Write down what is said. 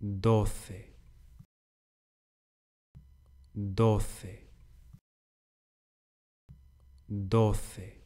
doce, doce, doce.